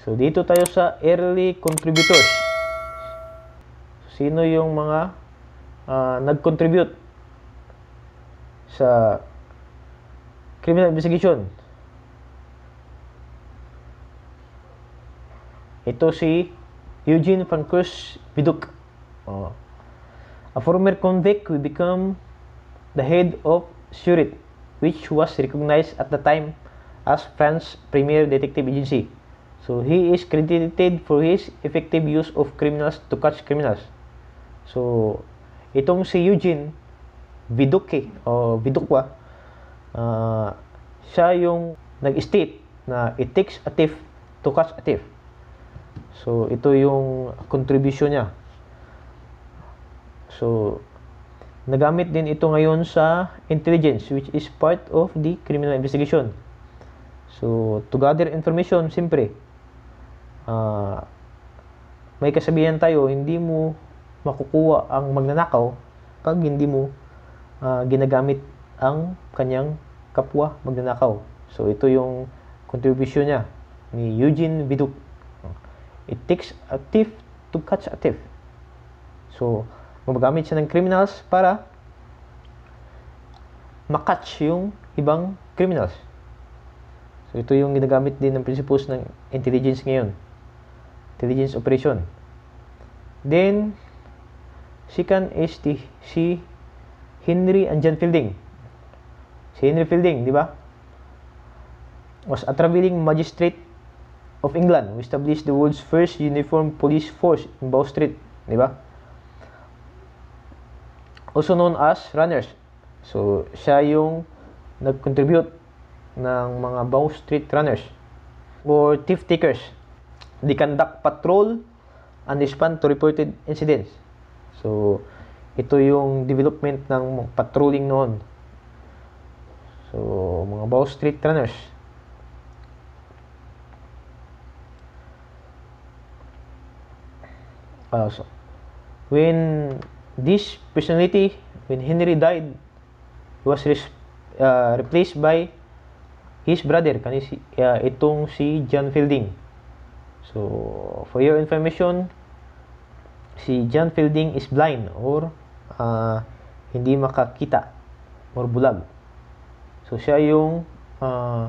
So, dito tayo sa early contributors. Sino yung mga uh, nag-contribute sa criminal investigation? Ito si Eugene Fancus Biduk. Oh. A former convict who become the head of Surit, which was recognized at the time as France's premier detective agency. So he is credited for his effective use of criminals to catch criminals. So itong si Eugene Viduque o Vidukwa uh, siya yung nag-state na it takes a thief to catch a thief. So ito yung contribution niya. So nagamit din ito ngayon sa intelligence which is part of the criminal investigation. So to gather information, siyempre, uh, may kasabihan tayo, hindi mo makukuha ang magnanakaw pag hindi mo uh, ginagamit ang kanyang kapwa magnanakaw. So ito yung contribution niya ni Eugene Viduk. It takes a thief to catch a thief. So, gumagamit siya ng criminals para makatch yung ibang criminals. So, ito yung ginagamit din ng principles ng intelligence ngayon intelligence operation. Then, si Kan is the, si Henry and John Fielding. Si Henry Fielding, di ba? Was a traveling magistrate of England who established the world's first uniform police force in Bow Street, di ba? Also known as runners. So, siya yung nag-contribute ng mga Bow Street runners or thief takers they conduct patrol and respond to reported incidents. So, ito yung development ng patrolling noon. So, mga Bow Street Runners. Uh, so, when this personality, when Henry died, he was res- uh, replaced by his brother, kasi uh, ah, itong si John Fielding. So, for your information, si John Fielding is blind or uh, hindi makakita or bulag. So, siya yung uh,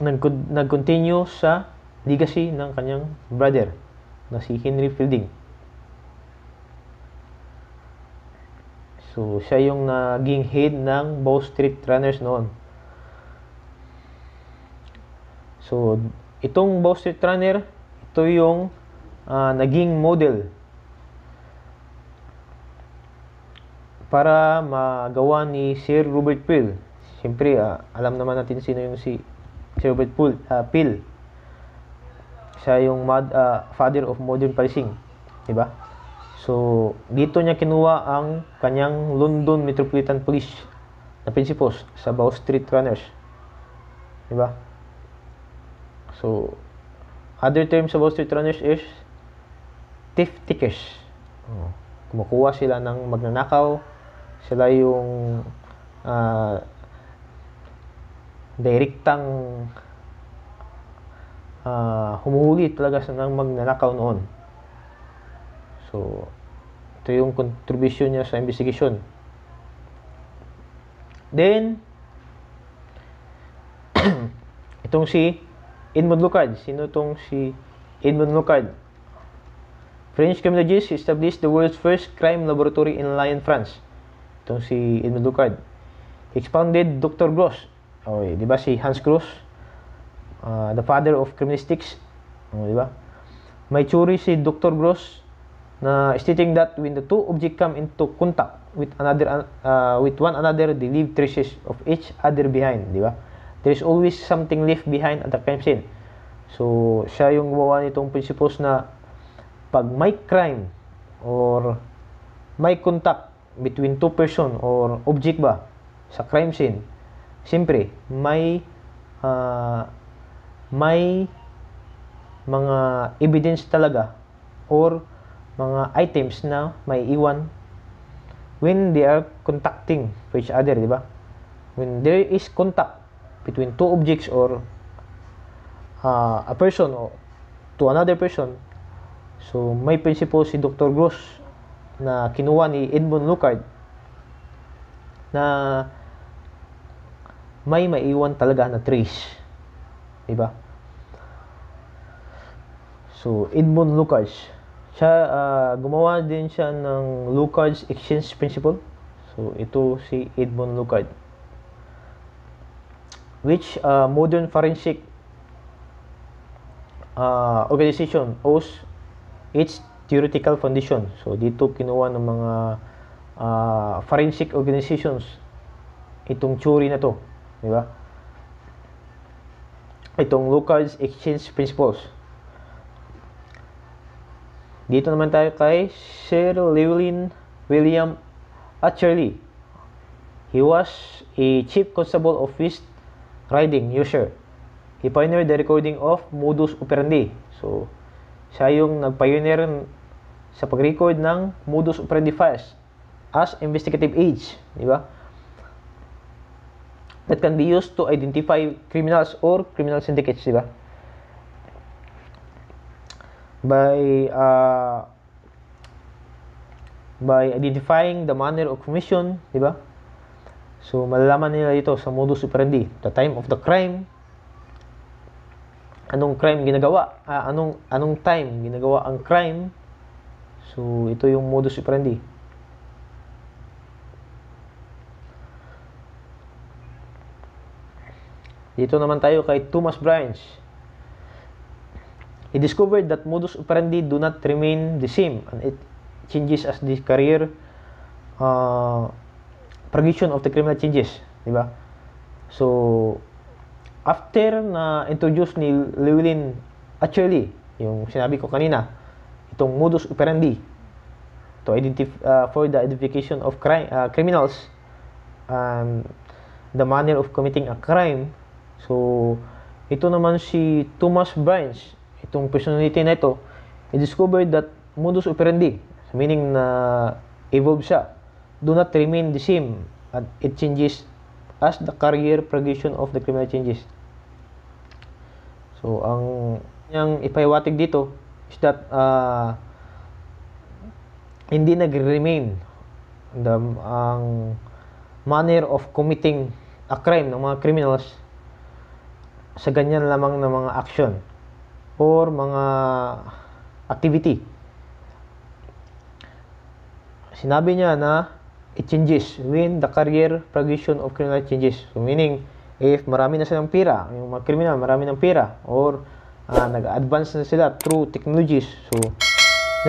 nag-continue sa legacy ng kanyang brother na si Henry Fielding. So, siya yung naging head ng Bow Street Runners noon. So, Itong Bowstreet Runner, ito yung uh, naging model para magawa ni Sir Robert Peel. Siyempre, uh, alam naman natin sino yung si Sir Robert Peel. Uh, ah, Peel. Siya yung mad, uh, father of modern pricing. Diba? So, dito niya kinuha ang kanyang London Metropolitan Police na principles sa Bow Street Runners. Diba? So, other terms sa Wall Street runners is thief tickers. Oh. Kumukuha sila ng magnanakaw. Sila yung uh, direktang uh, humuhuli talaga sa ng magnanakaw noon. So, ito yung contribution niya sa investigation. Then, itong si Edmund Lucad. Sino tong si Edmund Lucad? French criminologist established the world's first crime laboratory in Lyon, France. Itong si Edmund Lucad. Expounded Dr. Gross. Okay, di ba si Hans Gross? Uh, the father of criminalistics. Okay, oh, di ba? May theory si Dr. Gross na stating that when the two objects come into contact with another uh, with one another they leave traces of each other behind di ba There is always something left behind at the crime scene. So, siya yung gumawa nitong principles na pag may crime or may contact between two person or object ba sa crime scene, siyempre, may uh, may mga evidence talaga or mga items na may iwan when they are contacting to each other, di ba? When there is contact, between two objects or uh, a person or to another person. So, may principle si Dr. Gross na kinuha ni Edmund Lucard na may maiwan talaga na trace. Diba? So, Edmund Lucard. Siya, uh, gumawa din siya ng Lucard's Exchange Principle. So, ito si Edmund Lucard which uh, modern forensic uh, organization owes its theoretical foundation. So, dito kinuha ng mga uh, forensic organizations itong theory na to. Di ba? Itong Lucas Exchange Principles. Dito naman tayo kay Sir Llewellyn William Atcherley. He was a chief constable of West riding user. He pioneered the recording of modus operandi. So, siya yung nag-pioneer sa pag-record ng modus operandi files as investigative age, di ba? That can be used to identify criminals or criminal syndicates, di ba? By uh, by identifying the manner of commission, di ba? So, malalaman nila ito sa modus operandi, the time of the crime, anong crime ginagawa, ah, anong, anong time ginagawa ang crime. So, ito yung modus operandi. Dito naman tayo kay Thomas Branch. He discovered that modus operandi do not remain the same and it changes as the career uh, Forgition of the Criminal changes, di ba? So, after na introduce ni Llewellyn actually, yung sinabi ko kanina, itong modus operandi to identify uh, for the identification of crime uh, criminals um, the manner of committing a crime. So, ito naman si Thomas Bynes, itong personality na ito, he discovered that modus operandi, meaning na evolve siya do not remain the same and it changes as the career progression of the criminal changes. So, ang niyang ipahiwatig dito is that uh, hindi nag-remain the, ang manner of committing a crime ng mga criminals sa ganyan lamang ng mga action or mga activity. Sinabi niya na it changes when the career progression of criminal changes. So meaning, if marami na silang pira, yung mga criminal marami ng pira or uh, ah, nag-advance na sila through technologies. So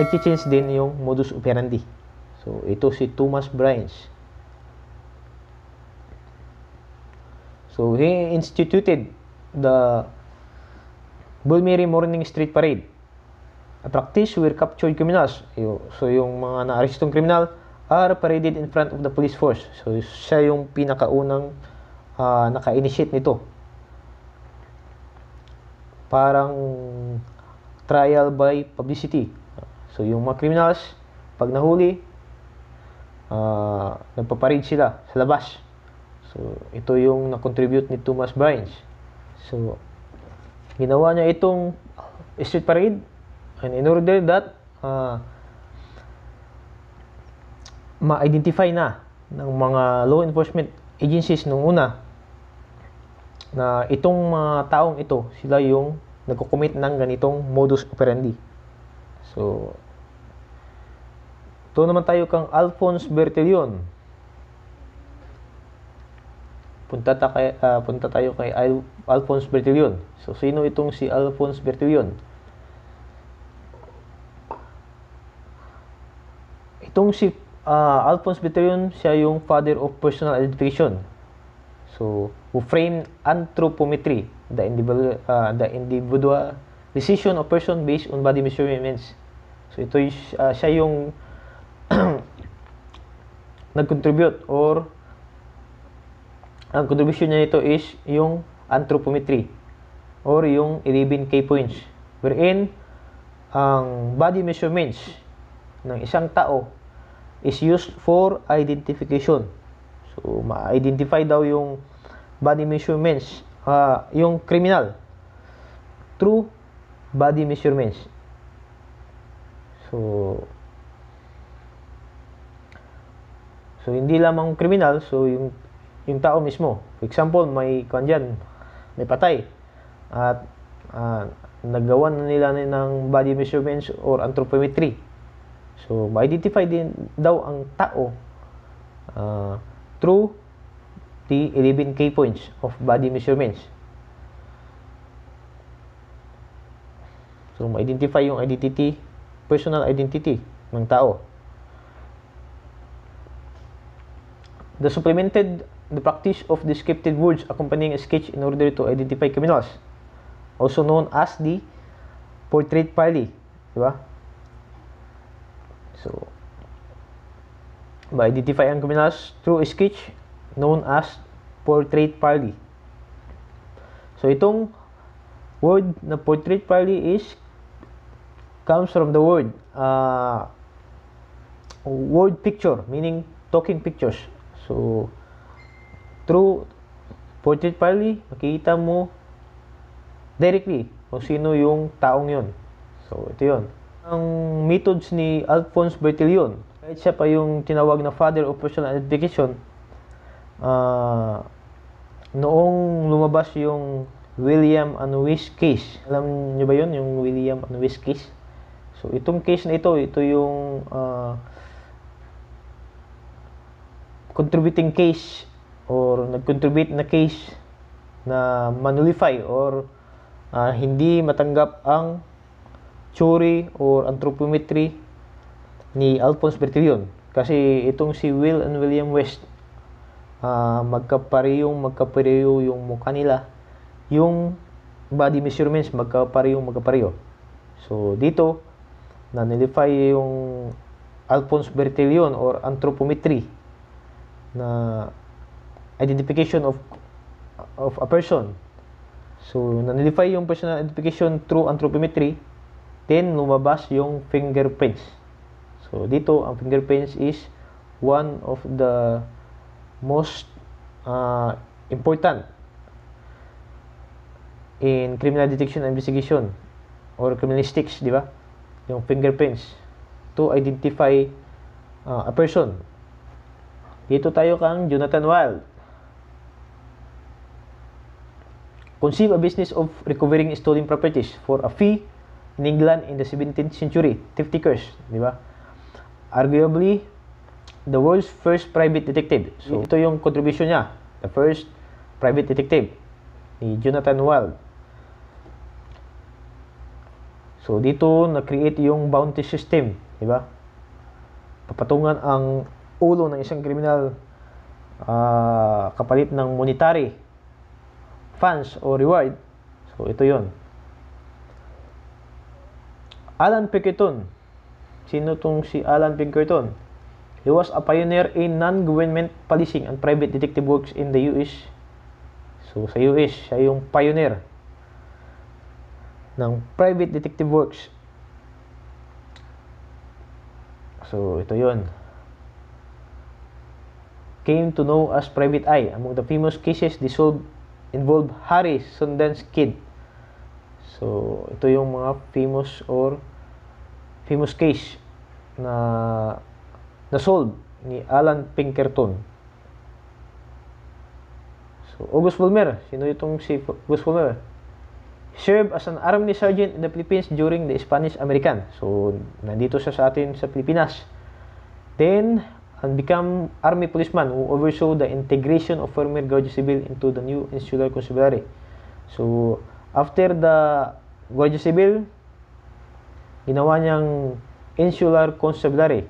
nag-change din yung modus operandi. So ito si Thomas Bryant. So he instituted the Bulmeri Morning Street Parade. A practice where captured criminals. So yung mga naarestong kriminal, criminal are paraded in front of the police force. So, siya yung pinakaunang uh, naka-initiate nito. Parang trial by publicity. So, yung mga criminals, pag nahuli, uh, nagpaparade sila sa labas. So, ito yung na-contribute ni Thomas Brines. So, ginawa niya itong street parade and in order that uh, ma-identify na ng mga law enforcement agencies nung una na itong mga taong ito, sila yung nagko-commit ng ganitong modus operandi. So, ito naman tayo kang Alphonse Bertillon. Punta, ta kay, uh, punta tayo kay Al- Alphonse Bertillon. So, sino itong si Alphonse Bertillon? Itong si uh, Alphonse Beterion, siya yung father of personal identification. So, who framed anthropometry, the individual, uh, the individual decision of person based on body measurements. So, ito uh, siya yung nag-contribute or ang contribution niya nito is yung anthropometry or yung 11 key points wherein ang body measurements ng isang tao is used for identification. So, ma-identify daw yung body measurements, uh, yung criminal through body measurements. So, so hindi lamang criminal, so yung, yung tao mismo. For example, may kanjan, may patay. At uh, nagawa na nila ng body measurements or anthropometry So, ma-identify din daw ang tao uh, through the 11 K points of body measurements. So, ma-identify yung identity, personal identity ng tao. The supplemented the practice of descriptive words accompanying a sketch in order to identify criminals, also known as the portrait parley. Diba? So, by identify ang criminals through a sketch known as portrait parley. So, itong word na portrait parley is comes from the word uh, word picture, meaning talking pictures. So, through portrait parley, makikita mo directly kung sino yung taong yun. So, ito yun ang methods ni Alphonse Bertillon. Kahit siya pa yung tinawag na father of personal education, uh, ah, noong lumabas yung William and Wish case. Alam niyo ba yon yung William and Wish case? So, itong case na ito, ito yung uh, contributing case or nag-contribute na case na manulify or uh, hindi matanggap ang theory or anthropometry ni Alphonse Bertillon. Kasi itong si Will and William West, uh, magkaparehong magkapareho yung mukha nila. Yung body measurements, magkaparehong magkapareho. So, dito, nanilify yung Alphonse Bertillon or anthropometry na identification of of a person. So, nanilify yung personal identification through anthropometry then lumabas yung fingerprints. So, dito, ang fingerprints is one of the most uh, important in criminal detection and investigation or criminalistics, di ba? Yung fingerprints to identify uh, a person. Dito tayo kang Jonathan Wild. Conceive a business of recovering stolen properties for a fee in England in the 17th century, Thief Tickers, di ba? Arguably, the world's first private detective. So, ito yung contribution niya. The first private detective ni Jonathan Wild. So, dito na-create yung bounty system, di ba? Papatungan ang ulo ng isang kriminal uh, kapalit ng monetary funds o reward. So, ito yon Alan Pinkerton. Sino tong si Alan Pinkerton? He was a pioneer in non-government policing and private detective works in the US. So, sa US, siya yung pioneer ng private detective works. So, ito yon Came to know as Private Eye. Among the famous cases, dissolved involved Harry Sundance Kid So, ito yung mga famous or famous case na na solve ni Alan Pinkerton. So, August Vollmer. sino itong si August Bulmer? Served as an army sergeant in the Philippines during the Spanish-American. So, nandito siya sa atin sa Pilipinas. Then, and become army policeman who oversaw the integration of former Guardia Civil into the new insular constabulary. So, After the Guardia Civil, ginawa niyang insular constabulary.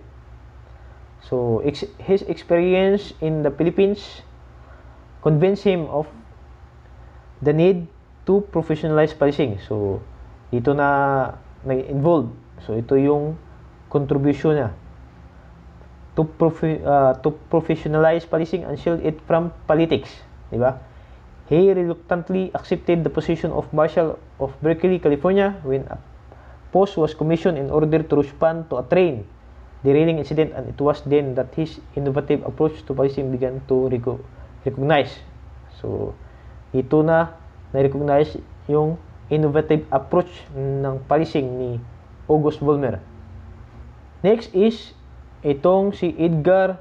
So, ex his experience in the Philippines convinced him of the need to professionalize policing. So, dito na nag-involve. So, ito yung contribution niya to, profi- uh, ah, to professionalize policing and shield it from politics. Di ba? He reluctantly accepted the position of Marshal of Berkeley, California, when a post was commissioned in order to respond to a train derailing incident, and it was then that his innovative approach to policing began to recognize. So, ito na na-recognize yung innovative approach ng policing ni August Vollmer. Next is itong si Edgar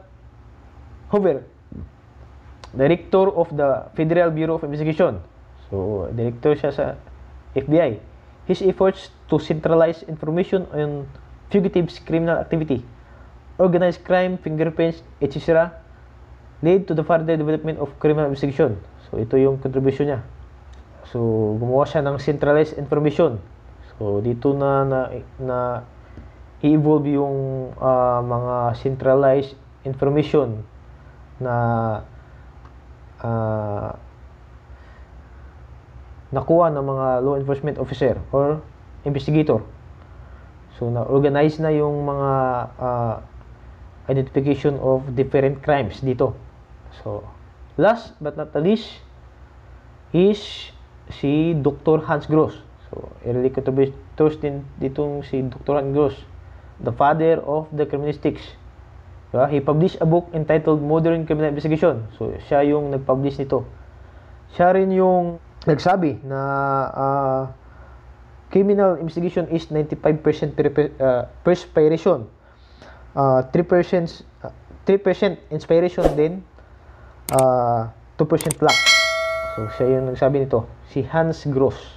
Hoover director of the Federal Bureau of Investigation. So, director siya sa FBI. His efforts to centralize information on fugitives' criminal activity, organized crime, fingerprints, etc. lead to the further development of criminal investigation. So, ito yung contribution niya. So, gumawa siya ng centralized information. So, dito na na, na i-evolve yung uh, mga centralized information na uh, nakuha ng mga law enforcement officer or investigator. So, na-organize na yung mga uh, identification of different crimes dito. So, last but not the least is si Dr. Hans Gross. So, i-relate ko to be ditong si Dr. Hans Gross, the father of the criminalistics. Diba? He published a book entitled Modern Criminal Investigation. So, siya yung nag-publish nito. Siya rin yung nagsabi na uh, criminal investigation is 95% uh, ah, perspiration. Uh, 3%, uh, 3% inspiration din, uh, ah, 2% luck. So, siya yung nagsabi nito. Si Hans Gross.